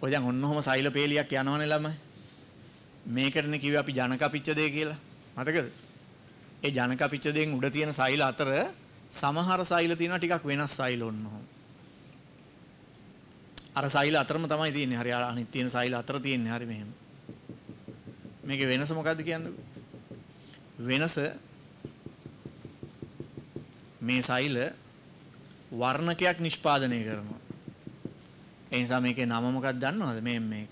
ඔය දැන් ඔන්නෝම සෛල පේලියක් යනවනේ ළමයි. මේකටනේ කිව්වේ අපි ජනකපිච්චදේ කියලා. මතකද? ඒ ජනකපිච්චදෙන් උඩ තියෙන සෛල අතර සමහර සෛල තියෙනවා ටිකක් වෙනස් සෛල ඔන්නෝම. අර සෛල අතරම තමයි තියෙන්නේ. හරි අනිත් තියෙන සෛල අතර තියෙන්නේ. හරි මෙහෙම. මේකේ වෙනස මොකද්ද කියන්නේ? වෙනස මේ සෛල වර්ණකයක් නිෂ්පාදනය කරනවා. ඒ නිසා මේකේ නම මොකක්ද දන්නවද මේ මේක?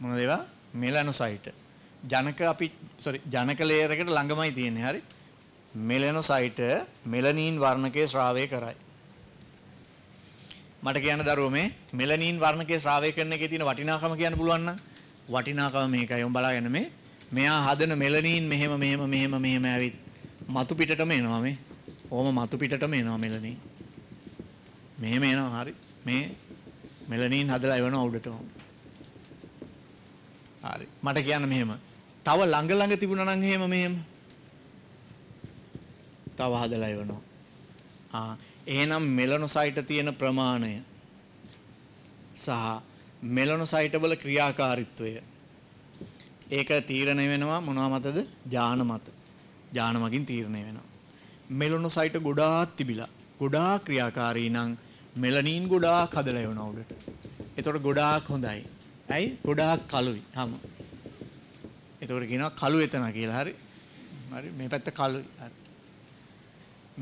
මොනද ඒවා? මෙලනොසයිට්. ජනක අපි sorry ජනක ලේයර් එකට ළඟමයි තියෙන්නේ හරි? මෙලනොසයිට් මෙලනින් වර්ණකයේ ශ්‍රාවය කරයි. මට කියන්න දරුවෝ මේ මෙලනින් වර්ණකයේ ශ්‍රාවය කරන එකේ තියෙන වටිනාකම කියන්න පුළුවන් නම් වටිනාකම මේකයි. උඹ බලාගෙන මේ මෙයා හදන මෙලනින් මෙහෙම මෙහෙම මෙහෙම මෙහෙම ඇවිත් මතු පිටටම එනවා මේ. ඕම මතු පිටටම එනවා මෙලනින්. මෙහෙම එනවා හරි. මේ මෙලනින් හදලා එවනවා උඩට ඕම. හරි. මට කියන්න මෙහෙම. තව ළඟ ළඟ තිබුණා නම් එහෙම මෙහෙම. තව හදලා එවනවා. ආ එහෙනම් මෙලනොසයිට තියෙන ප්‍රමාණය සහ මෙලනොසයිට වල ක්‍රියාකාරීත්වය ඒක තීරණය වෙනවා මොනවා මතද? ඥාන මත. ඥාන මගින් තීරණය වෙනවා. මෙලොනොසයිට ගොඩාක් තිබිලා ගොඩාක් ක්‍රියාකාරී නම් මෙලනින් ගොඩාක් හදලා එවන උඩට. ඒතකොට ගොඩාක් හොඳයි. ඇයි? ගොඩාක් කළුයි. හම. ඒතකොට කියනවා කළු එතන කියලා. හරි. හරි මේ පැත්ත කළුයි. හරි.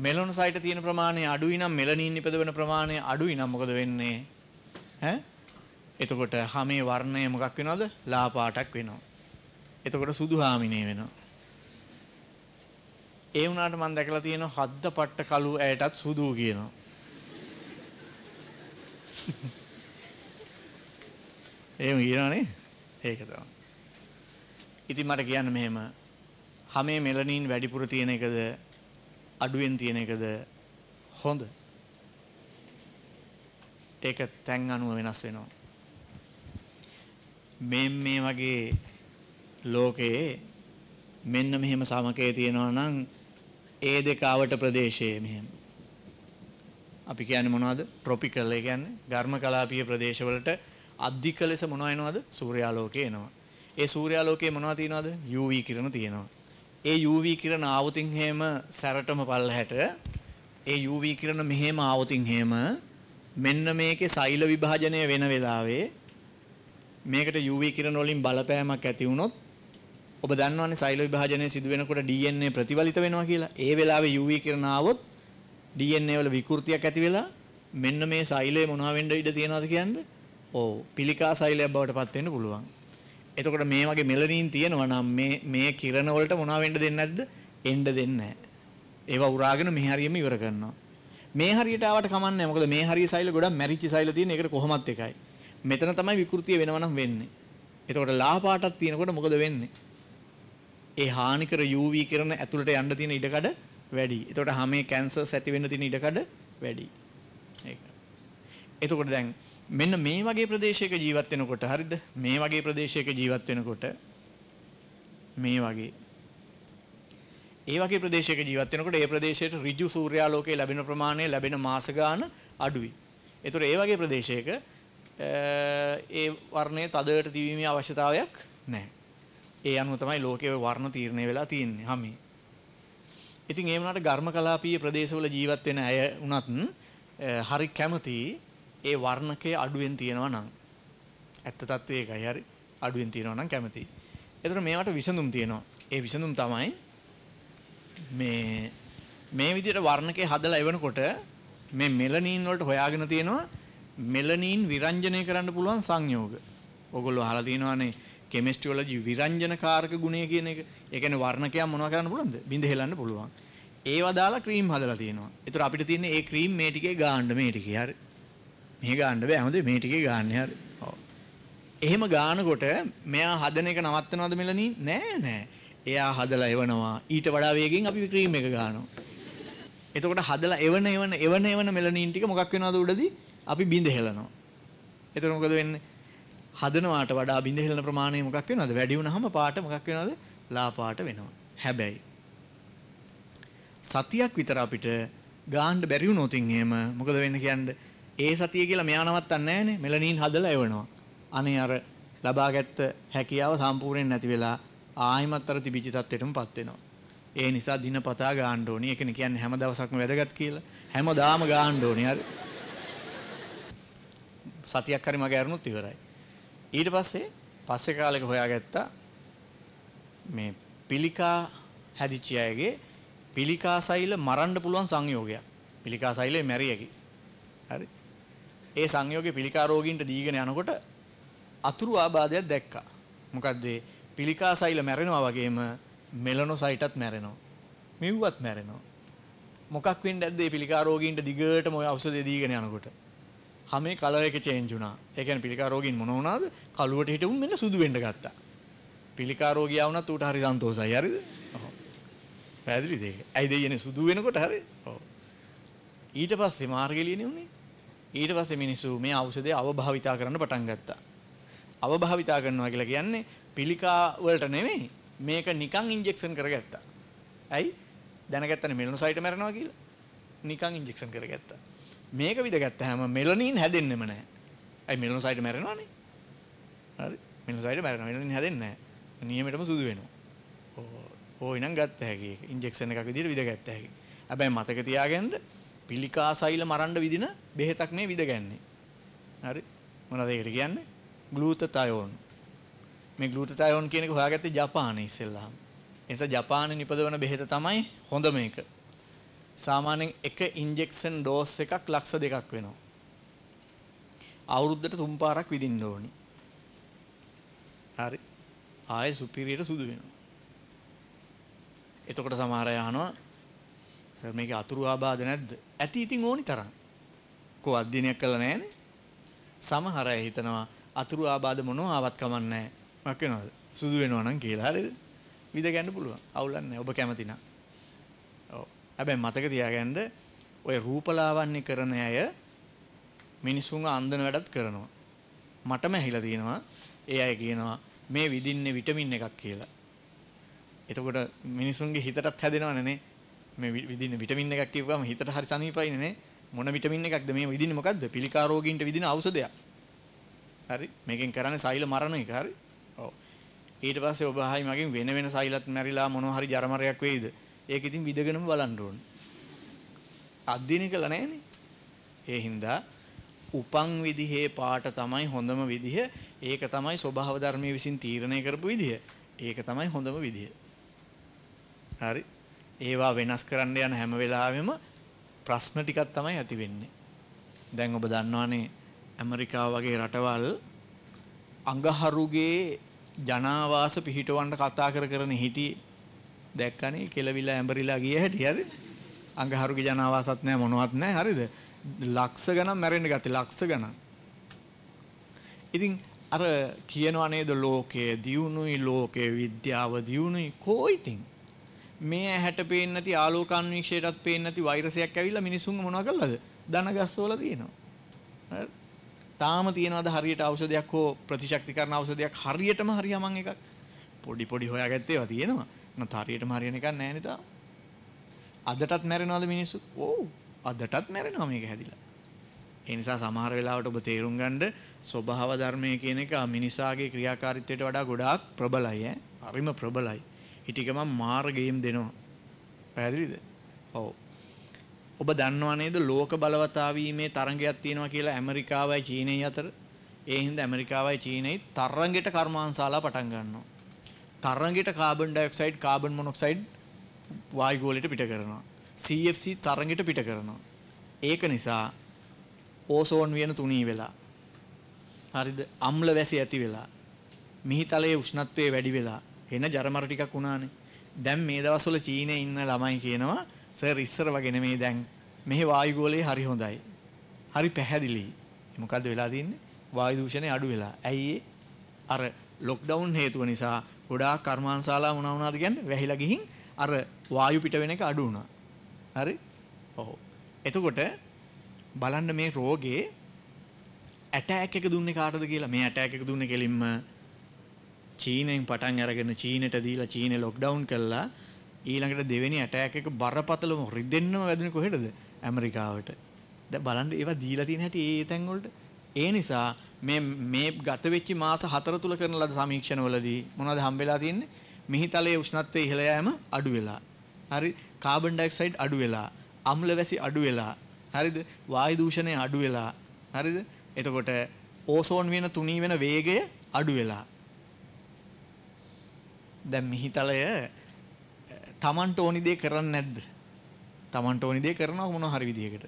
මෙලොනොසයිට තියෙන ප්‍රමාණය අඩුයි නම් මෙලනින් නිපදවන ප්‍රමාණය අඩුයි නම් මොකද වෙන්නේ? ඈ? එතකොට හමේ වර්ණය මොකක් වෙනවද? ලා පාටක් වෙනවා. එතකොට සුදු හාමිනේ වෙනවා. ඒ වුණාට මම දැකලා තියෙනවා හද්ද පට්ට කළු ඇයටත් සුදු කියනවා. එහෙම කියනවනේ. ඒක තමයි. ඉතින් මට කියන්න මෙහෙම හැමේ මෙලනින් වැඩිපුර තියෙන එකද අඩුවෙන් තියෙන එකද හොඳ? ඒක තැන් අනුව වෙනස් වෙනවා. මේ මේ වගේ ලෝකයේ මෙන්න මෙහෙම සමකය තියෙනවා නම් ඒ දෙකාවට ප්‍රදේශයේ මෙහෙම. අපි කියන්නේ මොනවද? ට්‍රොපිකල් ඒ කියන්නේ ඝර්ම කලාපීය ප්‍රදේශවලට අධික ලෙස මොනවා එනවද? සූර්යාලෝකය එනවා. ඒ සූර්යාලෝකයේ මොනවා තියෙනවද? UV කිරණ තියෙනවා. ඒ UV කිරණ ආවතින් හැම සැරටම පල්ලහැට ඒ UV කිරණ මෙහෙම ආවතින් හැම මෙන්න මේකේ සෛල විභාජනය වෙන වෙලාවේ මේකට UV කිරණ වලින් බලපෑමක් ඇති වුණොත් ඔබ දන්නවන්නේ සෛල විභාජනය සිදු වෙනකොට DNA ප්‍රතිවලිත වෙනවා කියලා. ඒ වෙලාවේ UV කිරණ ආවොත් DNA වල විකෘතියක් ඇති වෙලා මෙන්න මේ සෛලය මොනවා වෙන්න ඉඩ තියනවාද කියන්නේ? ඔව් පිළිකා සෛලයක් බවට පත් වෙන්න පුළුවන්. එතකොට මේ වගේ මෙලනින් තියෙනවා නම් මේ මේ කිරණ වලට මොනවා වෙන්න දෙන්නේ නැද්ද? එන්න දෙන්නේ නැහැ. ඒවා උරාගෙන මේ හරියම ඉවර කරනවා. මේ හරියට ආවට කමන්නේ මොකද මේ හරිය සෛල ගොඩක් මැරිච්ච සෛල තියෙන එකට කොහොමත් එකයි. මෙතන තමයි විකෘතිය වෙනව නම් වෙන්නේ. එතකොට ලාපාටක් තියෙනකොට මොකද වෙන්නේ? ඒ හානිකර UV කිරණ ඇතුළට යන්න තියෙන ඉඩකඩ වැඩි. එතකොට හැමේ කැන්සර්ස් ඇති වෙන්න තියෙන ඉඩකඩ වැඩි. ඒක. එතකොට දැන් මෙන්න මේ වගේ ප්‍රදේශයක ජීවත් වෙනකොට හරිද? මේ වගේ ප්‍රදේශයක ජීවත් වෙනකොට මේ වගේ ඒ වගේ ප්‍රදේශයක ජීවත් වෙනකොට ඒ ප්‍රදේශයට ඍජු සූර්යාලෝකය ලැබෙන ප්‍රමාණය ලැබෙන මාස ගාන අඩුයි. ඒතර ඒ වගේ ප්‍රදේශයක ඒ වර්ණයේ තදයට දිවීමේ අවශ්‍යතාවයක් නැහැ. ඒ අනුව තමයි ලෝකයේ වර්ණ තීරණය වෙලා තියෙන්නේ හැමයි. ඉතින් ඒ වුණාට ඝර්ම කලාපීය ප්‍රදේශවල ජීවත් වෙන අය වුණත් හරි කැමති ඒ වර්ණකයේ අඩුවෙන් තියෙනවා නම් ඇත්ත తත්වයේ ඒකයි හරි අඩුවෙන් තියෙනවා නම් කැමති. ඒතර මේවට විසඳුම් තියෙනවා. ඒ විසඳුම් තමයි මේ මේ විදිහට වර්ණකේ හදලා එවනකොට මේ මෙලනින් වලට හොයාගෙන තියෙනවා මෙලනින් විරංජනය කරන්න පුළුවන් සංයෝග. ඕගොල්ලෝ අහලා තියෙනවානේ කෙමිස්ට්‍රොලොජි විරංජනකාරක ගුණය කියන එක. ඒ කියන්නේ වර්ණකයන් මොනවා කරන්න පුළුවන්ද? බින්ද හෙලන්න පුළුවන්. ඒවා දාලා ක්‍රීම් හදලා තියෙනවා. ඒතර අපිට තියෙන්නේ ඒ ක්‍රීම් මේ ටිකේ ගාන්න මේ ටිකේ. හරි. මෙහෙ ගාන්න බෑ. හැමදේ මේ ටිකේ ගාන්න. හරි. ඔව්. එහෙම ගානකොට මෙයා හදන එක නවත්තනවද මෙලනී? නෑ නෑ. එයා හදලා එවනවා. ඊට වඩා වේගෙන් අපි ක්‍රීම් එක ගානවා. එතකොට හදලා එවන එවන එවන එවන මෙලනීන් ටික මොකක් වෙනවද උඩදී? අපි බින්ද හෙලනවා. එතකොට මොකද වෙන්නේ? හදනවාට වඩා බිඳ හෙලන ප්‍රමාණය මොකක් වෙනවද? වැඩි වුණාම පාට මොකක් වෙනවද? ලා පාට වෙනවා. හැබැයි සතියක් විතර අපිට ගාන්න බැරි වුණොත් එහෙම මොකද වෙන්නේ කියන්නේ? ඒ සතිය කියලා මෙයා නවත්තන්නේ නැහනේ. මෙලනින් හදලා එවනවා. අනේ අර ලබාගත් හැකියාව සම්පූර්ණයෙන් නැති වෙලා ආයිමත් අර තිබිච්ච තත්ත්වෙටමපත් වෙනවා. ඒ නිසා දිනපතා ගාන්න ඕනේ. ඒකනේ කියන්නේ හැම දවසක්ම වැඩගත් කියලා. හැමදාම ගාන්න ඕනේ. හරි. සතියක් හරි මගේ අරනොත් ඉවරයි. ඊට පස්සේ පස්සේ කාලෙක හොයාගත්තා මේ පිළිකා හැදිච්ච අයගේ පිළිකා සෛල මරන්න පුළුවන් සංයෝගයක්. පිළිකා සෛලේ මැරියකි. හරි. ඒ සංයෝගේ පිළිකා රෝගීන්ට දීගෙන යනකොට අතුරු ආබාධයක් දැක්කා. මොකද පිළිකා සෛල මැරෙනවා වගේම මෙලනොසයිටත් මැරෙනවා. මිව්වත් මැරෙනවා. මොකක් වෙන්නේ නැද්ද මේ පිළිකා රෝගීන්ට දිගටම ওই ඖෂධය දීගෙන යනකොට? හැම කලර් එක චේන්ජ් වුණා. ඒ කියන්නේ පිළිකා රෝගීන් මොන වුණාද? කළුවට හිටවුම් මෙන්න සුදු වෙන්න ගත්තා. පිළිකා රෝගියා වුණත් ඌට හරි සන්තෝෂයි. හරිද? ඔව්. පැහැදිලිද ඒක? ඇයි දෙයනේ සුදු වෙනකොට හරි? ඔව්. ඊට පස්සේ මාර්ගෙලියනේ උනේ. ඊට පස්සේ මිනිස්සු මේ ඖෂධය අවභාවිතා කරන්න පටන් ගත්තා. අවභාවිතා කරනවා කියලා කියන්නේ පිළිකා වලට නෙමෙයි මේක නිකන් ඉන්ජෙක්ෂන් කරගත්තා. ඇයි? දැනගත්තනේ මෙලනොසයිට මැරෙනවා කියලා. නිකන් ඉන්ජෙක්ෂන් කරගත්තා. මේක විදගත්තාම මෙලනින් හැදෙන්නෙම නැහැ. අයි මෙලනොසයිට් මැරෙනවනේ. හරි. මෙලනොසයිට් මැරෙනවා. මෙලනින් හැදෙන්නේ නැහැ. නියමෙටම සුදු වෙනවා. ඕ ඉනම් ගත්ත හැකි. ඉන්ජෙක්ෂන් එකක් විදිහට විදගත්ත හැකි. හැබැයි මතක තියාගන්න පිළිකාසයිල මරන්න විදින බෙහෙතක් මේ විදගන්නේ. හරි. මොනවද ඒකට කියන්නේ? ග්ලූතතයෝන්. මේ ග්ලූතතයෝන් කියන එක හොයාගත්තේ ජපානයේ ඉස්සෙල්ලාම. ඒ නිසා ජපානයේ නිපදවන බෙහෙත තමයි හොඳම එක. සාමාන්‍යයෙන් එක ඉන්ජෙක්ෂන් ඩෝස් එකක් ලක්ෂ දෙකක් වෙනවා. අවුරුද්දට තුන් පාරක් විදින්න ඕනි. හරි. ආයේ සුපිරියට සුදු වෙනවා. එතකොට සමහර අය අහනවා සර් මේකේ අතුරු ආබාධ නැද්ද? ඇති ඉතින් ඕනි තරම්. කො අධ්‍යයනයක් කළා නැහනේ. සමහර අය හිතනවා අතුරු ආබාධ මොනවා ආවත් කමන්නේ නැහැ. මොකක් වෙනවද? සුදු වෙනවා නම් කියලා හරිද? විඳ ගන්න පුළුවන්. අවුලක් නැහැ. ඔබ කැමති නම්. හැබැයි මතක තියාගන්න ඔය රූපලාවන්‍ය කරන අය මිනිසුන්ගේ අන්දන වැඩත් කරනවා. මටම ඇහිලා තියෙනවා ඒ අය කියනවා මේ විදින්නේ විටමින් එකක් කියලා. එතකොට මිනිසුන්ගේ හිතටත් හැදෙනවනේ මේ විදින්න විටමින් එකක් කියපුවම හිතට හරි සනීපයිනේ නේ මොන විටමින් එකක්ද මේ විදින්නේ මොකද්ද පිළිකා රෝගීන්ට විදින ඖෂධයක් හරි මේකෙන් කරන්නේ සෛල මරණ එක හරි ඔව් ඊට පස්සේ ඔබ ආයි මගෙන් වෙන වෙන සෛලත් මැරිලා මොනවා හරි ජරමරයක් වෙයිද ඒක ඉතින් විදගෙනම බලන්න ඕන. අධ්‍යයනය කළා නෑනේ. ඒ හින්දා උපන් විදිහේ පාට තමයි හොඳම විදිහ. ඒක තමයි ස්වභාව ධර්මයේ විසින් තීරණය කරපු විදිහ. ඒක තමයි හොඳම විදිහ. හරි. ඒවා වෙනස් කරන්න යන හැම වෙලාවෙම ප්‍රශ්න ටිකක් තමයි ඇති වෙන්නේ. දැන් ඔබ දන්නවානේ ඇමරිකාව වගේ රටවල් අඟහරුගේ ජනාවාස පිහිටවන්න කතා කර කරන හිටියේ දැක්කනේ කෙලවිලා ඇඹරිලා ගිය හැටි හරි. අඟහරුගේ ජනවාසත් නැහැ මොනවත් නැහැ හරිද? ලක්ෂ ගණන් මැරෙන්න ගත්තේ ලක්ෂ ගණන්. ඉතින් අර කියනවා නේද ලෝකයේ දියුණුයි ලෝකයේ විද්‍යාව දියුණුයි කොයිතින් මේ ඇහැට පේන්නේ නැති ආලෝකාන්විෂයටත් පේන්නේ නැති වෛරසයක් ඇවිල්ලා මිනිසුන්ව මොනවා කළාද? දන ගස්සවල තියෙනවා. හරි. තාම තියනවාද හරියට ඖෂධයක් හෝ ප්‍රතිශක්ති කරන ඖෂධයක් හරියටම හරියමන් එකක් පොඩි පොඩි හොයාගත්තේවා තියෙනවා නැත්නම් හරියටම හරියන එකක් නැහැ නේද? අදටත් මැරෙනවද මිනිස්සු? ඕව්. අදටත් මැරෙනවා මේක හැදිලා. ඒ නිසා සමහර වෙලාවට ඔබ තේරුම් ගන්න ස්වභාව ධර්මය කියන එක මිනිසාගේ ක්‍රියාකාරීත්වයට වඩා ගොඩාක් ප්‍රබලයි ඈ. හරිම ප්‍රබලයි. හිටිකම මාර ගේම් දෙනවා. පැහැදිලිද? ඔව්. ඔබ දන්නවා නේද ලෝක බලවතාවීමේ තරඟයක් තියෙනවා කියලා ඇමරිකාවයි චීනයයි අතර. ඒ හින්දා ඇමරිකාවයි චීනයයි තරඟෙට කර්මාන්තශාලා පටන් ගන්නවා. තරංගයට කාබන් ඩයොක්සයිඩ් කාබන් මොනොක්සයිඩ් වායුගෝලයට පිට කරනවා. CFC තරංගයට පිට කරනවා. ඒක නිසා ඕසෝන් වියන තුනී වෙලා හරිද අම්ල වැසි ඇති වෙලා මිහිතලයේ උෂ්ණත්වය වැඩි වෙලා එන ජරමර ටිකක් වුණානේ. දැන් මේ දවස්වල චීනයේ ඉන්න ළමයි කියනවා සර් ඉස්සර වගේ නෙමෙයි දැන් මෙහි වායුගෝලයේ හරි හොඳයි. හරි පැහැදිලි. මොකද්ද වෙලා තින්නේ? වායු දූෂණය අඩු වෙලා. ඇයි අර ලොක්ඩවුන් හේතුව නිසා ගොඩාක් කර්මාන්තශාලා මොනවා වුණාද කියන්නේ වැහිලා ගිහින් අර වායු පිට වෙන එක අඩු වුණා. හරි? ඔව්. එතකොට බලන්න මේ රෝගේ ඇටෑක් එක දුන්නේ කාටද කියලා මේ ඇටෑක් එක දුන්නේ කෙලින්ම චීනෙන් පටන් අරගෙන චීනෙට දීලා චීනේ ලොක්ඩවුන් කළා ඊළඟට දෙවෙනි ඇටෑක් එක බරපතලම රිදෙන්නම වැදුනේ කොහෙටද ඇමරිකාවට දැන් බලන්න ඒවා දීලා තියෙන හැටි ඒ තැන් වලට ඒ නිසා මේ මේ ගත වෙච්ච මාස 4 තුල කරන ලද සමීක්ෂණවලදී මොනවද හම්බෙලා තියෙන්නේ? මිහිතලයේ උෂ්ණත්වය ඉහළ යෑම අඩු වෙලා. හරි කාබන් ඩයොක්සයිඩ් අඩු වෙලා. අම්ල වැසි අඩු වෙලා. හරිද? වායු දූෂණය අඩු වෙලා. හරිද? එතකොට ඕසෝන් වෙන තුනී වෙන වේගය අඩු වෙලා. දැන් මිහිතලය Tamanට ඕනි දේ කරන්නේ නැද්ද? තමන්ට ඕනි දේ කරනවා මොන හරි විදිහකට.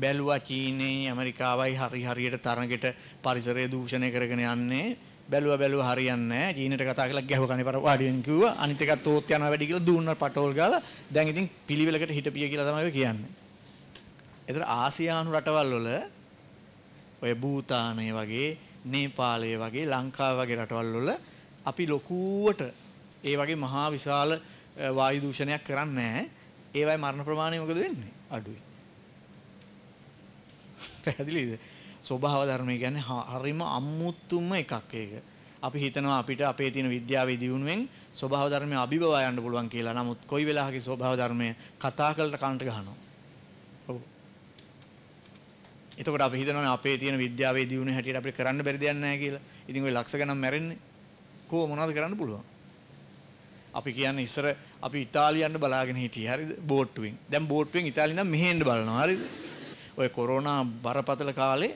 බැලුවා චීනයේ ඇමරිකාවයි හරි හරියට තරගෙට පරිසරය දූෂණය කරගෙන යන්නේ. බැලුවා බැලුවා හරියන්නේ නැහැ. චීනෙට කතා කරලා ගැහුව කනේ පර වාඩි වෙන කිව්වා. අනිත් එකත් තෝත් යනවා වැඩි කියලා දුන්නා පටෝල් ගාලා. දැන් ඉතින් පිළිවෙලකට හිටපිය කියලා තමයි කියන්නේ. ඒතර ආසියානු රටවල් වල ඔය භූතානය වගේ, නේපාලය වගේ, ලංකාව වගේ රටවල් වල අපි ලොකුවට ඒ වගේ මහා විශාල වායු දූෂණයක් කරන්නේ නැහැ. ඒවයි මරණ ප්‍රමාණය මොකද වෙන්නේ? අඩුයි. පැහැදිලිද? ස්වභාව ධර්ම කියන්නේ හරිම අමුතුම එකක් ඒක. අපි හිතනවා අපිට අපේ තියෙන විද්‍යාවේ දියුණුවෙන් ස්වභාව ධර්මය අභිබවා යන්න පුළුවන් කියලා. නමුත් කොයි වෙලාවක ස්වභාව ධර්මය කතා කළට කන්ට ගහනවා. ඔව්. එතකොට අපි හිතනවානේ අපේ තියෙන විද්‍යාවේ දියුණුව හැටියට අපිට කරන්න බැරි දෙයක් නැහැ කියලා. ඉතින් ওই ලක්ෂ ගණන් මැරෙන්නේ. කොහොම මොනවද කරන්න පුළුවන්? අපි කියන්නේ ඉස්සර අපි ඉතාලියන්න බලාගෙන හිටියේ හරිද බෝට්ටුවෙන්. දැන් බෝට්ටුවෙන් ඉතාලියෙන් නම් මෙහෙ එන්න බලනවා හරිද? ඔය කොරෝනා බරපතල කාලේ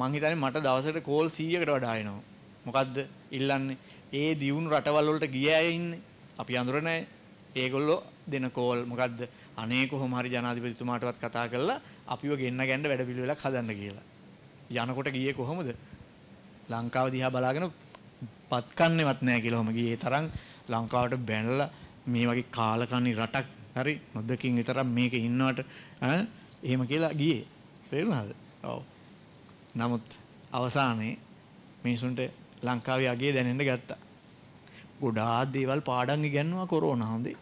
මං හිතන්නේ මට දවසකට කෝල් 100කට වඩා එනවා. මොකද්ද? ඉල්ලන්නේ ඒ දියුණු රටවල් වලට ගිය අය ඉන්නේ. අපි අඳුර නැහැ. ඒගොල්ලෝ දෙන කෝල් මොකද්ද? අනේ කොහොම හරි ජනාධිපතිතුමාටවත් කතා කරලා අපිව ගෙන්න ගන්න වැඩ පිළිවෙලක් හදන්න කියලා. යනකොට ගියේ කොහොමද? ලංකාව දිහා බලාගෙන පත්කන්නේවත් නැහැ කියලා ඔහම ගියේ තරම් ලංකාවට බැනලා මේ වගේ කාලකණ්ණි රටක් හරි නොදකින් විතරක් මේක ඉන්නවට ඈ එහෙම කියලා ගියේ. තේරුණාද? ඔව්. නමුත් අවසානයේ මිනිසුන්ට ලංකාවේ අගේ දැනෙන්න ගත්තා. ගොඩාක් දේවල් පාඩම් ඉගෙනුවා කොරෝනා හොඳේ.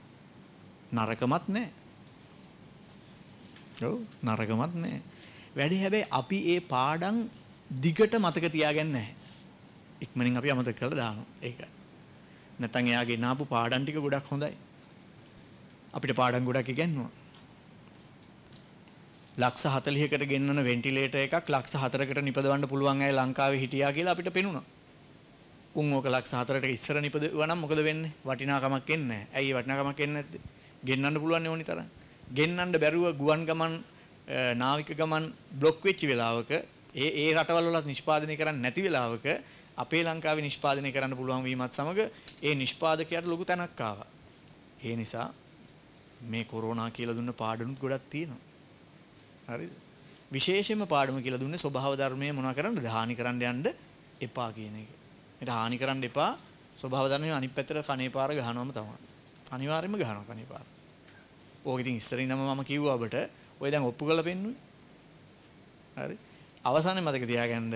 නරකමත් නැහැ. ඔව් නරකමත් නැහැ. වැඩි හැබැයි අපි ඒ පාඩම් දිගට මතක තියාගන්නේ නැහැ. ඉක්මනින් අපි අමතක කරලා දානවා. ඒකයි. නැත්නම් එයා ගෙනාපු පාඩම් ටික ගොඩක් හොඳයි. අපිට පාඩම් ගොඩක් ඉගෙනුවා. ලක්ෂ 40කට ගෙන්නන වෙන්ටිලේටර් එකක් ලක්ෂ 4කට නිපදවන්න පුළුවන් අය ලංකාවේ හිටියා කියලා අපිට පෙනුණා. උන් ඕක ලක්ෂ 4ට ඉස්සර නිපදවුවා නම් මොකද වෙන්නේ? වටිනාකමක් එන්නේ නැහැ. ඇයි වටිනාකමක් එන්නේ නැත්තේ? ගෙන්නන්න පුළුවන් ඕනි තරම්. ගෙන්නන්න බැරුව ගුවන් ගමන් නාවික ගමන් බ්ලොක් වෙච්ච වෙලාවක ඒ ඒ රටවල් වල නිෂ්පාදනය කරන්නේ නැති වෙලාවක අපේ ලංකාවේ නිෂ්පාදනය කරන්න පුළුවන් වීමත් සමග ඒ නිෂ්පාදකයාට ලොකු තැනක් ආවා. ඒ නිසා මේ කොරෝනා කියලා දුන්න පාඩනුත් ගොඩක් තියෙනවා. හරිද? විශේෂයෙන්ම පාඩම කියලා දුන්නේ ස්වභාව ධර්මයේ මොනවා කරන්නද? හානි කරන්න යන්න එපා කියන එක. ඒකට හානි කරන්න එපා. ස්වභාව ධර්මයේ අනිත් පැත්තට කනේ පාර ගහනවම තමයි. අනිවාර්යයෙන්ම ගහනවා කනේ පාර. ඕක ඉතින් ඉස්සරින් නම් මම කිව්වා ඔබට ඔය දැන් ඔප්පු කරලා පෙන්නුවේ. හරි? අවසානයේ මතක තියාගන්න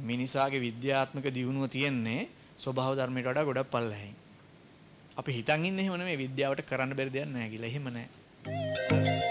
මිනිසාගේ විද්‍යාත්මක දියුණුව තියෙන්නේ ස්වභාව ධර්මයට වඩා ගොඩක් පල්ලෙහායි. අපි හිතන් ඉන්නේ එහෙම නෙමෙයි විද්‍යාවට කරන්න බැරි දෙයක් නැහැ කියලා. එහෙම නැහැ.